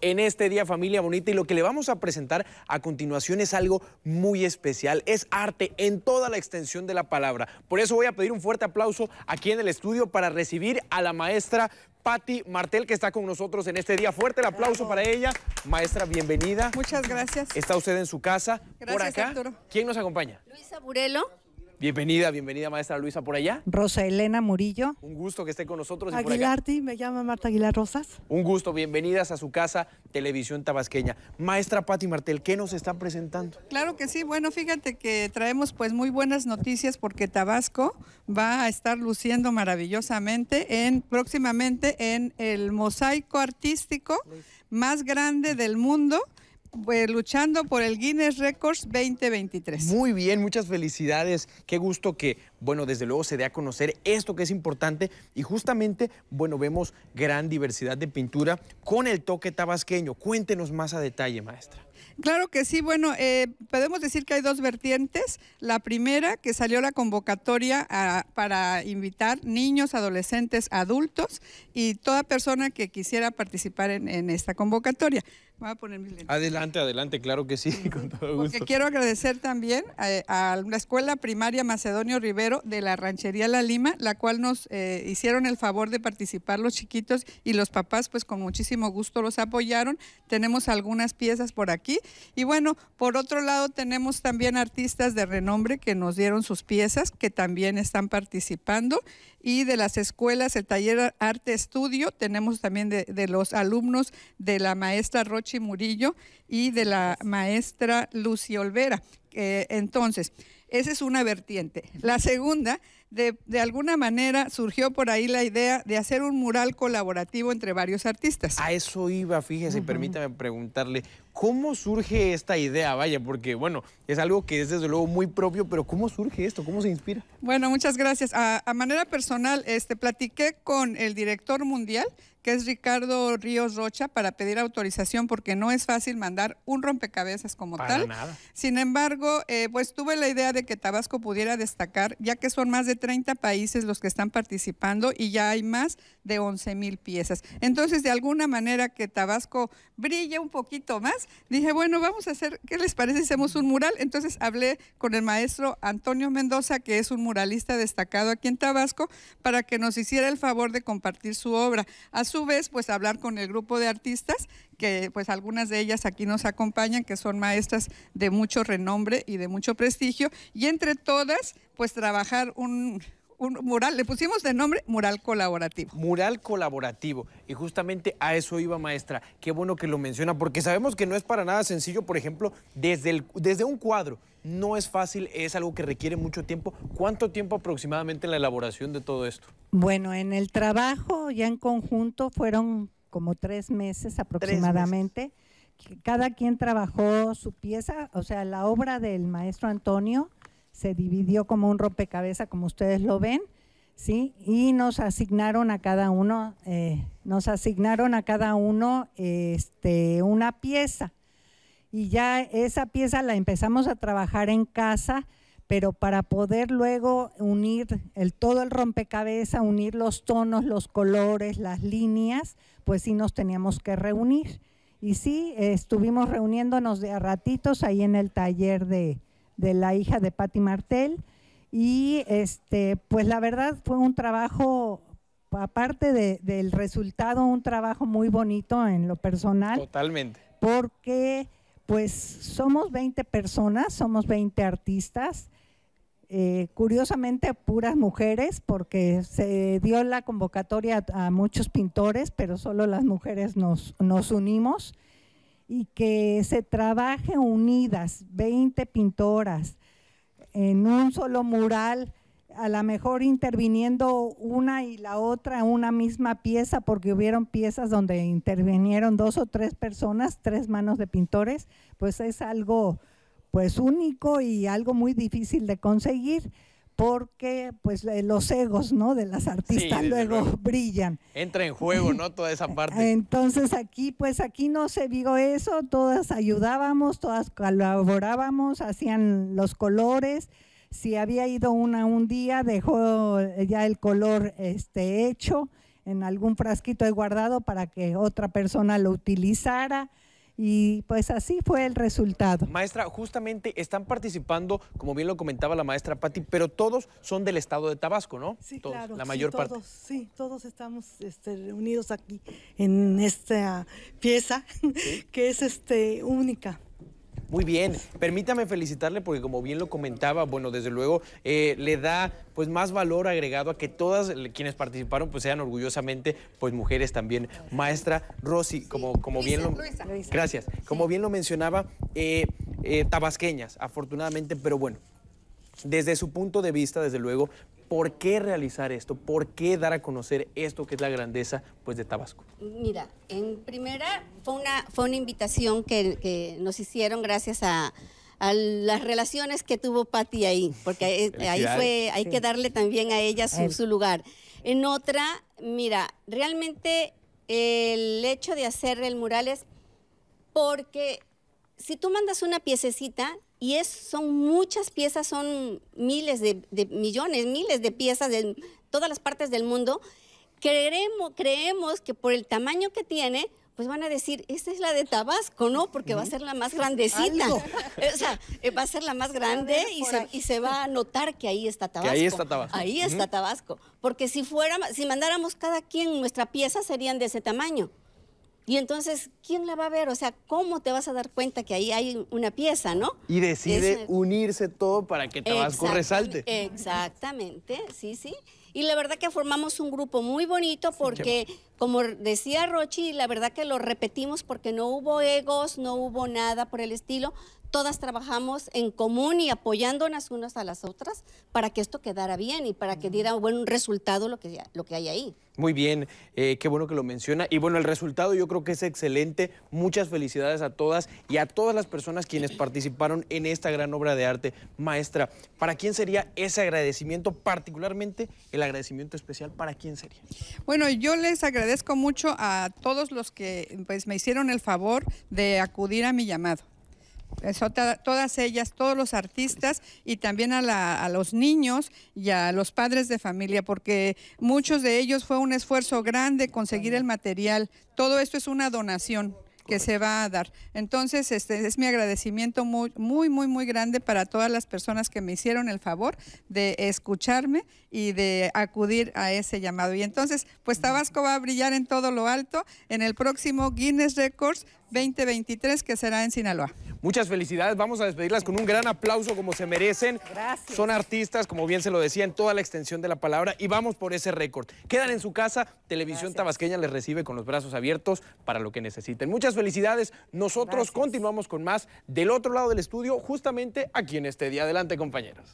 en este día familia bonita y lo que le vamos a presentar a continuación es algo muy especial, es arte en toda la extensión de la palabra. Por eso voy a pedir un fuerte aplauso aquí en el estudio para recibir a la maestra Patti Martel que está con nosotros en este día. Fuerte el aplauso para ella. Maestra, bienvenida. Muchas gracias. Está usted en su casa. Gracias, Por acá, ¿quién nos acompaña? Luisa Burelo Bienvenida, bienvenida maestra Luisa por allá. Rosa Elena Murillo. Un gusto que esté con nosotros. Aguilarti, me llama Marta Aguilar Rosas. Un gusto, bienvenidas a su casa, Televisión Tabasqueña. Maestra Patti Martel, ¿qué nos están presentando? Claro que sí, bueno, fíjate que traemos pues muy buenas noticias porque Tabasco va a estar luciendo maravillosamente en próximamente en el mosaico artístico más grande del mundo pues, luchando por el Guinness Records 2023. Muy bien, muchas felicidades. Qué gusto que bueno, desde luego se dé a conocer esto que es importante y justamente, bueno, vemos gran diversidad de pintura con el toque tabasqueño. Cuéntenos más a detalle, maestra. Claro que sí, bueno, eh, podemos decir que hay dos vertientes. La primera, que salió la convocatoria ah, para invitar niños, adolescentes, adultos y toda persona que quisiera participar en, esta convocatoria. Voy a poner mis Adelante, adelante, claro que sí, con todo gusto. Porque quiero agradecer también eh, a, la Escuela Primaria Macedonio Rivero de la Ranchería La Lima, la cual nos eh, hicieron el favor de participar los chiquitos y los papás, pues con muchísimo gusto los apoyaron. Tenemos algunas piezas por aquí. Y bueno, por otro lado tenemos también artistas de renombre que nos dieron sus piezas, que también están participando. Y de las escuelas, el taller Arte Estudio, tenemos también de, los alumnos de la maestra Rochi Murillo y de la maestra Lucy Olvera. Eh, entonces, esa es una vertiente. La segunda, de, alguna manera surgió por ahí la idea de hacer un mural colaborativo entre varios artistas. A eso iba, fíjese, permítame preguntarle, ¿cómo surge esta idea? Vaya, porque bueno, es algo que es desde luego muy propio, pero ¿cómo surge esto? ¿Cómo se inspira? Bueno, muchas gracias. A, manera personal, este, platiqué con el director mundial que es Ricardo Ríos Rocha, para pedir autorización porque no es fácil mandar un rompecabezas como tal. Nada. Sin embargo, eh, pues tuve la idea de que Tabasco pudiera destacar, ya que son más de 30 países los que están participando y ya hay más de 11 mil piezas. Entonces, de alguna manera que Tabasco brille un poquito más, dije, bueno, vamos a hacer, ¿qué les parece? Hacemos un mural. Entonces hablé con el maestro Antonio Mendoza, que es un muralista destacado aquí en Tabasco, para que nos hiciera el favor de compartir su obra su vez, pues hablar con el grupo de artistas, que pues algunas de ellas aquí nos acompañan, que son maestras de mucho renombre y de mucho prestigio, y entre todas, pues trabajar un, un mural, le pusimos de nombre mural colaborativo. Mural colaborativo. Y justamente a eso iba, maestra. Qué bueno que lo menciona, porque sabemos que no es para nada sencillo, por ejemplo, desde, el, desde un cuadro. No es fácil, es algo que requiere mucho tiempo. ¿Cuánto tiempo aproximadamente en la elaboración de todo esto? Bueno, en el trabajo ya en conjunto fueron como tres meses aproximadamente. Cada quien trabajó su pieza, o sea, la obra del maestro Antonio se dividió como un rompecabezas, como ustedes lo ven, ¿sí? Y nos asignaron a cada uno, eh, nos asignaron a cada uno este, una pieza. Y ya esa pieza la empezamos a trabajar en casa, pero para poder luego unir el, todo el rompecabezas, unir los tonos, los colores, las líneas, pues sí nos teníamos que reunir. Y sí, estuvimos reuniéndonos de a ratitos ahí en el taller de, de la hija de Patti Martel. Y este, pues la verdad fue un trabajo, aparte del resultado, un trabajo muy bonito en lo personal. Totalmente. Porque pues somos 20 personas, somos 20 artistas, eh, curiosamente puras mujeres, porque se dio la convocatoria a, a, muchos pintores, pero solo las mujeres nos, nos unimos y que se trabaje unidas, 20 pintoras, en un solo mural, a lo mejor interviniendo una y la otra una misma pieza, porque hubieron piezas donde intervinieron dos o tres personas, tres manos de pintores, pues es algo pues único y algo muy difícil de conseguir porque pues eh, los egos ¿no? de las artistas luego brillan. Entra en juego, Toda esa parte. Entonces aquí, pues aquí no se vio eso, todas ayudábamos, todas colaborábamos, hacían los colores. Si había ido una un día, dejó eh, ya el color este, hecho en algún frasquito de guardado para que otra persona lo utilizara y pues así fue el resultado. Maestra, justamente están participando, como bien lo comentaba la maestra Patti, pero todos son del estado de Tabasco, ¿no? Sí, todos, claro. La mayor todos, parte. Sí, todos estamos este, reunidos aquí en esta pieza que es este, única. Muy bien, permítame felicitarle porque como bien lo comentaba, bueno, desde luego eh, le da pues más valor agregado a que todas quienes participaron pues sean orgullosamente pues mujeres también. Maestra Rosy, como, como bien lo... Gracias, como bien lo mencionaba, eh, eh, tabasqueñas, afortunadamente, pero bueno, desde su punto de vista, desde luego, ¿Por qué realizar esto? ¿Por qué dar a conocer esto que es la grandeza pues, de Tabasco? Mira, en primera fue una, fue una invitación que, nos hicieron gracias a, las relaciones que tuvo Patti ahí, porque ahí, fue, hay que darle también a ella su, su, lugar. En otra, mira, realmente el hecho de hacer el mural es porque si tú mandas una piececita, y es, son muchas piezas, son miles de, millones, miles de piezas de todas las partes del mundo. Creemos, creemos que por el tamaño que tiene, pues van a decir, esta es la de Tabasco, ¿no? Porque va a ser la más grandecita. O sea, eh, va a ser la más grande y se, va a notar que ahí está Tabasco. ahí está Tabasco. Ahí está Tabasco. Porque si fuera, si mandáramos cada quien nuestra pieza, serían de ese tamaño. Y entonces, ¿quién la va a ver? O sea, ¿cómo te vas a dar cuenta que ahí hay una pieza, no? Y decide unirse todo para que Tabasco resalte. Exactamente, sí, sí. Y la verdad que formamos un grupo muy bonito porque, como decía Rochi, la verdad que lo repetimos porque no hubo egos, no hubo nada por el estilo, todas trabajamos en común y apoyándonos unas a las otras para que esto quedara bien y para que diera un buen resultado lo que, lo que hay ahí. Muy bien, eh, qué bueno que lo menciona. Y bueno, el resultado yo creo que es excelente. Muchas felicidades a todas y a todas las personas quienes participaron en esta gran obra de arte. Maestra, ¿para quién sería ese agradecimiento? Particularmente el agradecimiento especial, ¿para quién sería? Bueno, yo les agradezco mucho a todos los que pues, me hicieron el favor de acudir a mi llamado eso, todas ellas, todos los artistas y también a, los niños y a los padres de familia, porque muchos de ellos fue un esfuerzo grande conseguir el material. Todo esto es una donación que se va a dar. Entonces, este es mi agradecimiento muy, muy, muy, muy grande para todas las personas que me hicieron el favor de escucharme y de acudir a ese llamado. Y entonces, pues Tabasco va a brillar en todo lo alto. En el próximo Guinness Records 2023 que será en Sinaloa. Muchas felicidades, vamos a despedirlas con un gran aplauso como se merecen. Gracias. Son artistas, como bien se lo decía, en toda la extensión de la palabra y vamos por ese récord. Quedan en su casa, Televisión Tabasqueña les recibe con los brazos abiertos para lo que necesiten. Muchas felicidades, nosotros continuamos con más del otro lado del estudio, justamente aquí en este día. Adelante compañeros.